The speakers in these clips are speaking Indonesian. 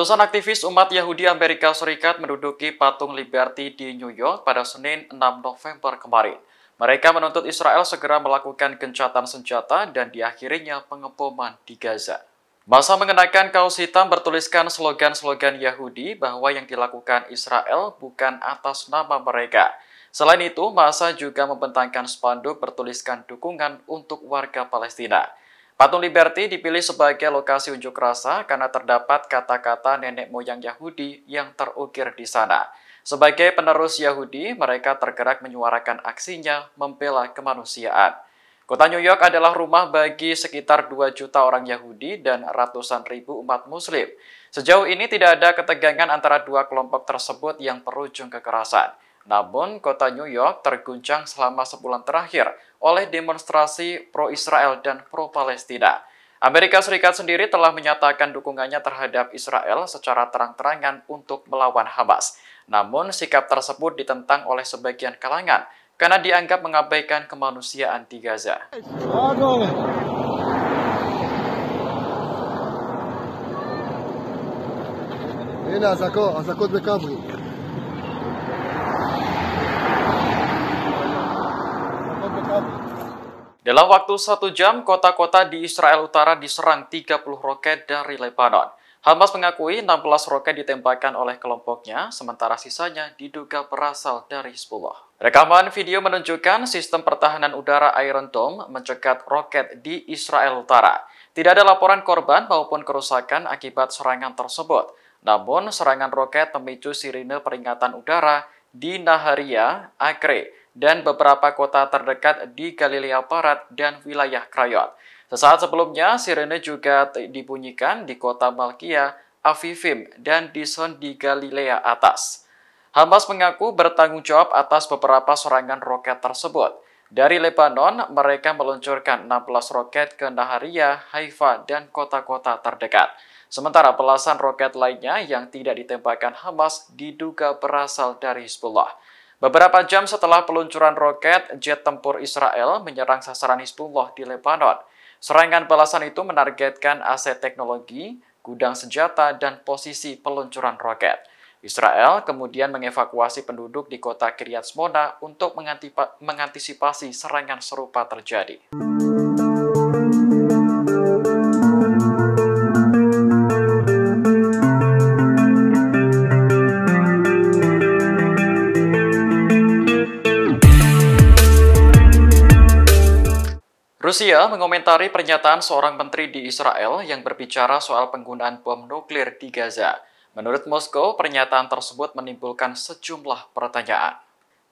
Ratusan aktivis umat Yahudi Amerika Serikat menduduki patung Liberty di New York pada Senin 6 November kemarin. Mereka menuntut Israel segera melakukan gencatan senjata dan diakhirinya pengepoman di Gaza. Masa mengenakan kaos hitam bertuliskan slogan-slogan Yahudi bahwa yang dilakukan Israel bukan atas nama mereka. Selain itu, masa juga membentangkan spanduk bertuliskan dukungan untuk warga Palestina. Patung Liberty dipilih sebagai lokasi unjuk rasa karena terdapat kata-kata nenek moyang Yahudi yang terukir di sana. Sebagai penerus Yahudi, mereka tergerak menyuarakan aksinya membela kemanusiaan. Kota New York adalah rumah bagi sekitar 2 juta orang Yahudi dan ratusan ribu umat muslim. Sejauh ini tidak ada ketegangan antara dua kelompok tersebut yang berujung kekerasan. Namun, kota New York terguncang selama sebulan terakhir oleh demonstrasi pro-Israel dan pro-Palestina. Amerika Serikat sendiri telah menyatakan dukungannya terhadap Israel secara terang-terangan untuk melawan Hamas. Namun, sikap tersebut ditentang oleh sebagian kalangan karena dianggap mengabaikan kemanusiaan di Gaza. Dalam waktu satu jam, kota-kota di Israel Utara diserang 30 roket dari Lebanon. Hamas mengakui 16 roket ditembakkan oleh kelompoknya, sementara sisanya diduga berasal dari Hezbollah. Rekaman video menunjukkan sistem pertahanan udara Iron Dome mencegat roket di Israel Utara. Tidak ada laporan korban maupun kerusakan akibat serangan tersebut. Namun, serangan roket memicu sirine peringatan udara di Naharia, Akre, dan beberapa kota terdekat di Galilea Barat dan wilayah Krayot. Sesaat sebelumnya, sirene juga dibunyikan di kota Malkia, Avivim, dan di Son di Galilea atas. Hamas mengaku bertanggung jawab atas beberapa serangan roket tersebut. Dari Lebanon, mereka meluncurkan 16 roket ke Naharia, Haifa, dan kota-kota terdekat. Sementara belasan roket lainnya yang tidak ditembakkan Hamas diduga berasal dari Hezbollah. Beberapa jam setelah peluncuran roket, jet tempur Israel menyerang sasaran Hizbullah di Lebanon. Serangan balasan itu menargetkan aset teknologi, gudang senjata, dan posisi peluncuran roket. Israel kemudian mengevakuasi penduduk di kota Kiryat Smona untuk mengantisipasi serangan serupa terjadi. Rusia mengomentari pernyataan seorang menteri di Israel yang berbicara soal penggunaan bom nuklir di Gaza. Menurut Moskow, pernyataan tersebut menimbulkan sejumlah pertanyaan.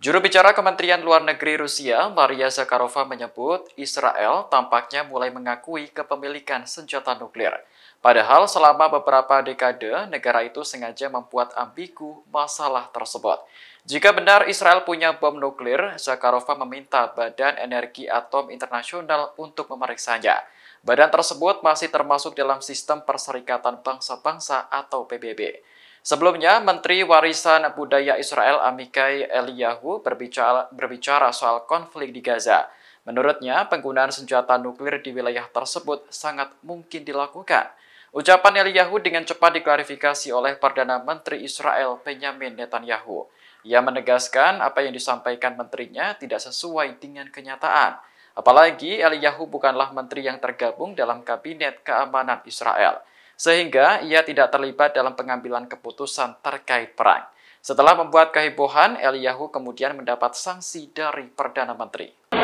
Juru bicara Kementerian Luar Negeri Rusia, Maria Zakharova menyebut Israel tampaknya mulai mengakui kepemilikan senjata nuklir. Padahal selama beberapa dekade, negara itu sengaja membuat ambigu masalah tersebut. Jika benar Israel punya bom nuklir, Zakharova meminta Badan Energi Atom Internasional untuk memeriksanya. Badan tersebut masih termasuk dalam sistem Perserikatan Bangsa-Bangsa atau PBB. Sebelumnya, Menteri Warisan Budaya Israel Amikai Eliyahu berbicara, berbicara soal konflik di Gaza. Menurutnya, penggunaan senjata nuklir di wilayah tersebut sangat mungkin dilakukan. Ucapan Eliyahu dengan cepat diklarifikasi oleh Perdana Menteri Israel Benjamin Netanyahu. Ia menegaskan apa yang disampaikan menterinya tidak sesuai dengan kenyataan. Apalagi Eliyahu bukanlah menteri yang tergabung dalam Kabinet Keamanan Israel, sehingga ia tidak terlibat dalam pengambilan keputusan terkait perang. Setelah membuat kehebohan, Eliyahu kemudian mendapat sanksi dari Perdana Menteri.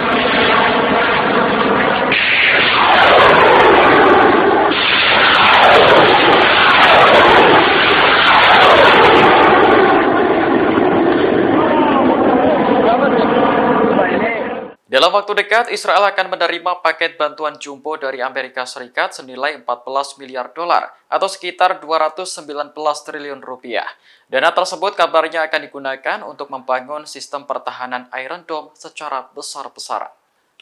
Dalam waktu dekat, Israel akan menerima paket bantuan jumbo dari Amerika Serikat senilai 14 miliar dolar atau sekitar 219 triliun rupiah. Dana tersebut kabarnya akan digunakan untuk membangun sistem pertahanan Iron Dome secara besar-besaran.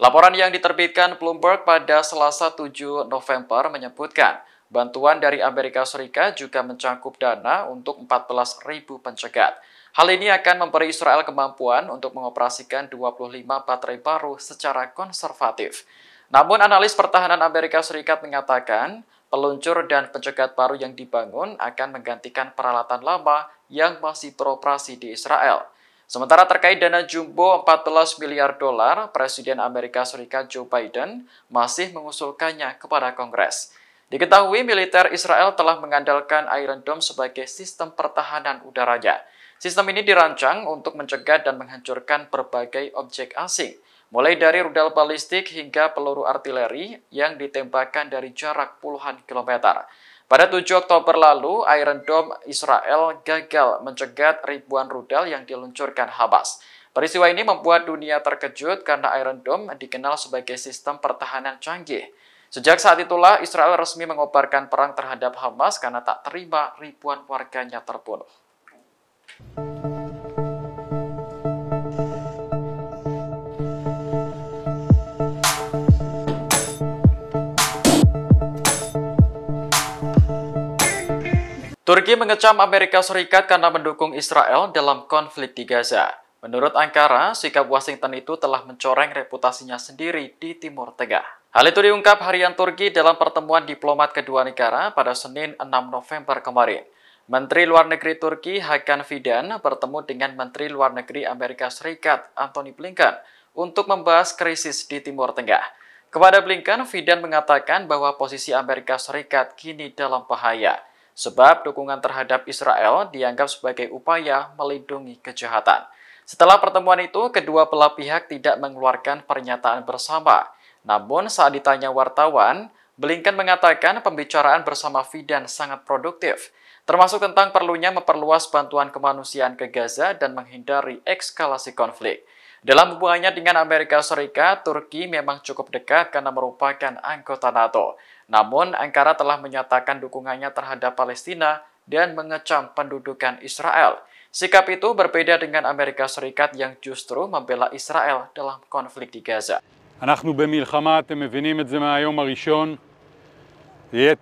Laporan yang diterbitkan Bloomberg pada Selasa 7 November menyebutkan, bantuan dari Amerika Serikat juga mencakup dana untuk 14.000 pencegat. Hal ini akan memberi Israel kemampuan untuk mengoperasikan 25 baterai baru secara konservatif. Namun analis pertahanan Amerika Serikat mengatakan, peluncur dan pencegat baru yang dibangun akan menggantikan peralatan lama yang masih beroperasi di Israel. Sementara terkait dana jumbo 14 miliar dolar, Presiden Amerika Serikat Joe Biden masih mengusulkannya kepada Kongres. Diketahui militer Israel telah mengandalkan Iron Dome sebagai sistem pertahanan udaranya. Sistem ini dirancang untuk mencegah dan menghancurkan berbagai objek asing, mulai dari rudal balistik hingga peluru artileri yang ditembakkan dari jarak puluhan kilometer. Pada 7 Oktober lalu, Iron Dome Israel gagal mencegat ribuan rudal yang diluncurkan Hamas. Peristiwa ini membuat dunia terkejut karena Iron Dome dikenal sebagai sistem pertahanan canggih. Sejak saat itulah Israel resmi mengobarkan perang terhadap Hamas karena tak terima ribuan warganya terbunuh. Turki mengecam Amerika Serikat karena mendukung Israel dalam konflik di Gaza. Menurut Ankara, sikap Washington itu telah mencoreng reputasinya sendiri di Timur Tengah. Hal itu diungkap harian Turki dalam pertemuan diplomat kedua negara pada Senin 6 November kemarin. Menteri Luar Negeri Turki Hakan Fidan bertemu dengan Menteri Luar Negeri Amerika Serikat Antony Blinken untuk membahas krisis di Timur Tengah. Kepada Blinken, Fidan mengatakan bahwa posisi Amerika Serikat kini dalam bahaya, sebab dukungan terhadap Israel dianggap sebagai upaya melindungi kejahatan. Setelah pertemuan itu, kedua belah pihak tidak mengeluarkan pernyataan bersama. Namun, saat ditanya wartawan, Blinken mengatakan pembicaraan bersama Fidan sangat produktif – termasuk tentang perlunya memperluas bantuan kemanusiaan ke Gaza dan menghindari ekskalasi konflik. Dalam hubungannya dengan Amerika Serikat, Turki memang cukup dekat karena merupakan anggota NATO. Namun, Ankara telah menyatakan dukungannya terhadap Palestina dan mengecam pendudukan Israel. Sikap itu berbeda dengan Amerika Serikat yang justru membela Israel dalam konflik di Gaza. אנחנו במלחמה, אתם מבינים את זה מהיום הראשון. יהיה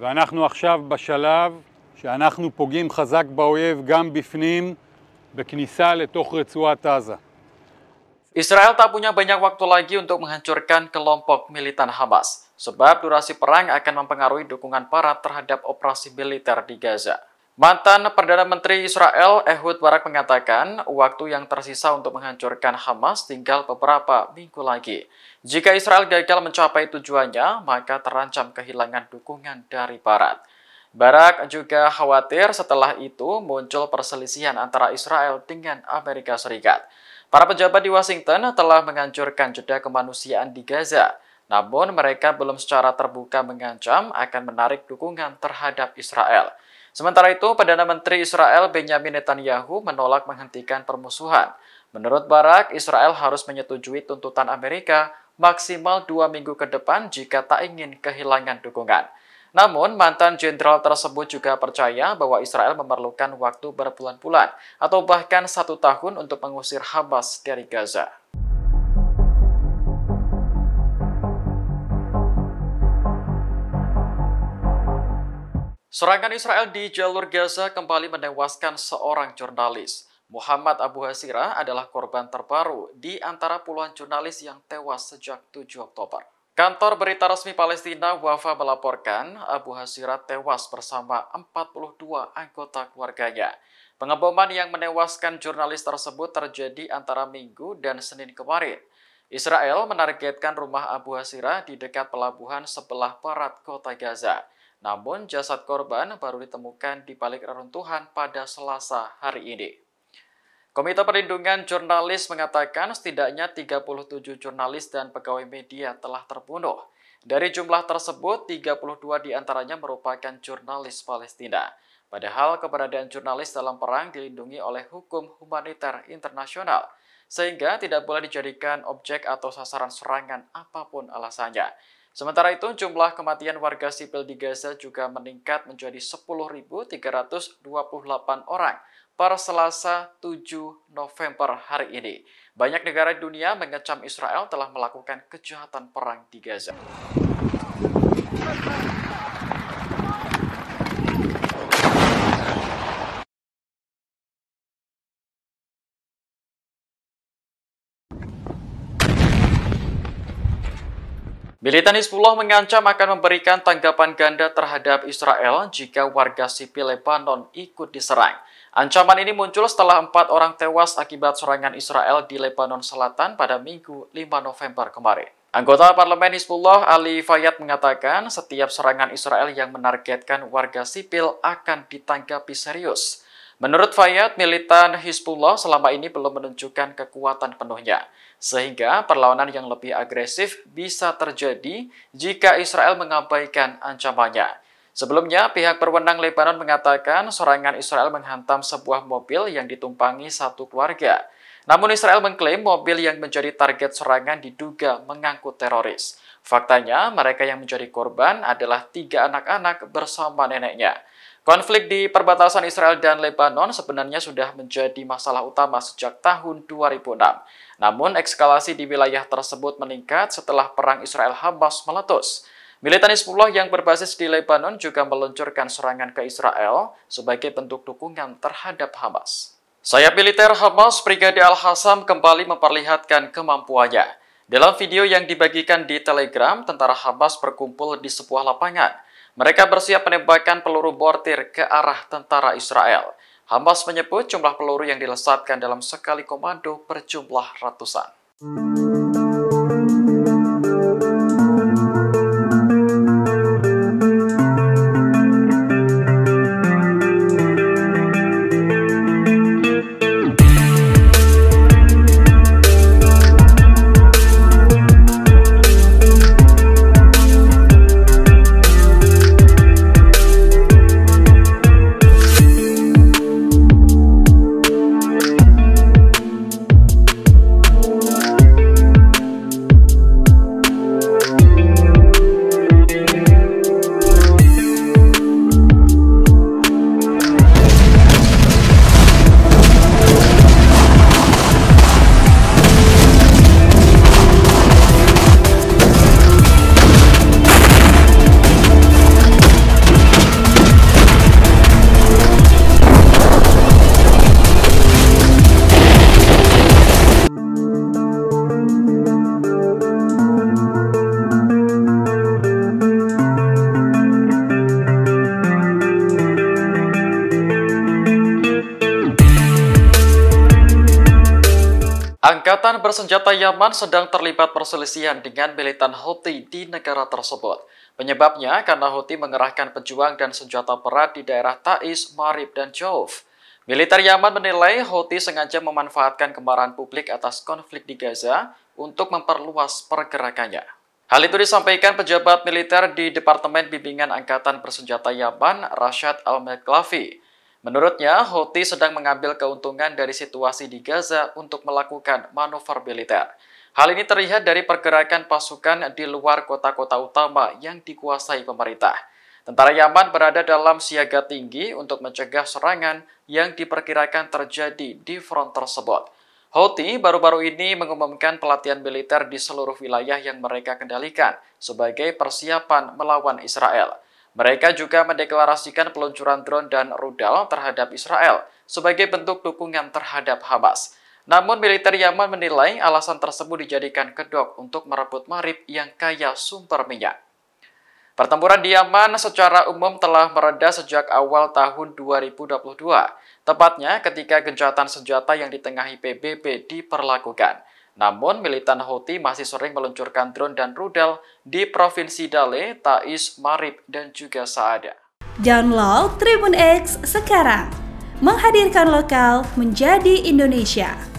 ואנחנו עכשיו בשלב שאנחנו פוגעים חזק באויב גם בפנים, בכניסה לתוך רצועת עזה. Israel tak punya banyak waktu lagi untuk menghancurkan kelompok militan Hamas, sebab durasi perang akan mempengaruhi dukungan para terhadap operasi militer di Gaza. Mantan Perdana Menteri Israel Ehud Barak mengatakan waktu yang tersisa untuk menghancurkan Hamas tinggal beberapa minggu lagi. Jika Israel gagal mencapai tujuannya, maka terancam kehilangan dukungan dari Barat. Barak juga khawatir setelah itu muncul perselisihan antara Israel dengan Amerika Serikat. Para pejabat di Washington telah menghancurkan jeda kemanusiaan di Gaza, namun mereka belum secara terbuka mengancam akan menarik dukungan terhadap Israel. Sementara itu, Perdana Menteri Israel Benjamin Netanyahu menolak menghentikan permusuhan. Menurut Barak, Israel harus menyetujui tuntutan Amerika maksimal dua minggu ke depan jika tak ingin kehilangan dukungan. Namun, mantan jenderal tersebut juga percaya bahwa Israel memerlukan waktu berbulan-bulan atau bahkan satu tahun untuk mengusir Hamas dari Gaza. Serangan Israel di jalur Gaza kembali menewaskan seorang jurnalis. Muhammad Abu Hasira adalah korban terbaru di antara puluhan jurnalis yang tewas sejak 7 Oktober. Kantor berita resmi Palestina Wafa melaporkan Abu Hasira tewas bersama 42 anggota keluarganya. Pengeboman yang menewaskan jurnalis tersebut terjadi antara Minggu dan Senin kemarin. Israel menargetkan rumah Abu Hasira di dekat pelabuhan sebelah barat kota Gaza. Namun jasad korban baru ditemukan di balik reruntuhan pada Selasa hari ini. Komite Perlindungan Jurnalis mengatakan setidaknya 37 jurnalis dan pegawai media telah terbunuh. Dari jumlah tersebut, 32 diantaranya merupakan jurnalis Palestina. Padahal keberadaan jurnalis dalam perang dilindungi oleh hukum humaniter internasional, sehingga tidak boleh dijadikan objek atau sasaran serangan apapun alasannya. Sementara itu, jumlah kematian warga sipil di Gaza juga meningkat menjadi 10.328 orang per Selasa 7 November hari ini. Banyak negara dunia mengecam Israel telah melakukan kejahatan perang di Gaza. Militan Hizbullah mengancam akan memberikan tanggapan ganda terhadap Israel jika warga sipil Lebanon ikut diserang. Ancaman ini muncul setelah empat orang tewas akibat serangan Israel di Lebanon Selatan pada Minggu 5 November kemarin. Anggota Parlemen Hizbullah Ali Fayyad mengatakan setiap serangan Israel yang menargetkan warga sipil akan ditanggapi serius. Menurut Fayyad, militan Hizbullah selama ini belum menunjukkan kekuatan penuhnya, sehingga perlawanan yang lebih agresif bisa terjadi jika Israel mengabaikan ancamannya. Sebelumnya, pihak berwenang Lebanon mengatakan serangan Israel menghantam sebuah mobil yang ditumpangi satu keluarga. Namun Israel mengklaim mobil yang menjadi target serangan diduga mengangkut teroris. Faktanya, mereka yang menjadi korban adalah tiga anak-anak bersama neneknya. Konflik di perbatasan Israel dan Lebanon sebenarnya sudah menjadi masalah utama sejak tahun 2006. Namun, ekskalasi di wilayah tersebut meningkat setelah perang Israel-Hamas meletus. Militan Hezbollah yang berbasis di Lebanon juga meluncurkan serangan ke Israel sebagai bentuk dukungan terhadap Hamas. Sayap militer Hamas Brigade Al-Hassam kembali memperlihatkan kemampuannya. Dalam video yang dibagikan di Telegram, tentara Hamas berkumpul di sebuah lapangan. Mereka bersiap menembakkan peluru bortir ke arah tentara Israel. Hamas menyebut jumlah peluru yang dilesatkan dalam sekali komando berjumlah ratusan. Angkatan bersenjata Yaman sedang terlibat perselisihan dengan militan Houthi di negara tersebut. Penyebabnya karena Houthi mengerahkan pejuang dan senjata berat di daerah Taiz, Marib, dan Jauf. Militer Yaman menilai Houthi sengaja memanfaatkan kemarahan publik atas konflik di Gaza untuk memperluas pergerakannya. Hal itu disampaikan pejabat militer di Departemen Bimbingan Angkatan Bersenjata Yaman, Rashad Al-Meklafi. Menurutnya, Houthi sedang mengambil keuntungan dari situasi di Gaza untuk melakukan manuver militer. Hal ini terlihat dari pergerakan pasukan di luar kota-kota utama yang dikuasai pemerintah. Tentara Yaman berada dalam siaga tinggi untuk mencegah serangan yang diperkirakan terjadi di front tersebut. Houthi baru-baru ini mengumumkan pelatihan militer di seluruh wilayah yang mereka kendalikan sebagai persiapan melawan Israel. Mereka juga mendeklarasikan peluncuran drone dan rudal terhadap Israel sebagai bentuk dukungan terhadap Hamas. Namun militer Yaman menilai alasan tersebut dijadikan kedok untuk merebut Marib yang kaya sumber minyak. Pertempuran di Yaman secara umum telah mereda sejak awal tahun 2022, tepatnya ketika gencatan senjata yang ditengahi PBB diperlakukan. Namun, militan Houthi masih sering meluncurkan drone dan rudal di Provinsi Dale, Taiz, Marib, dan juga Saada. Download Tribun X sekarang, menghadirkan lokal menjadi Indonesia.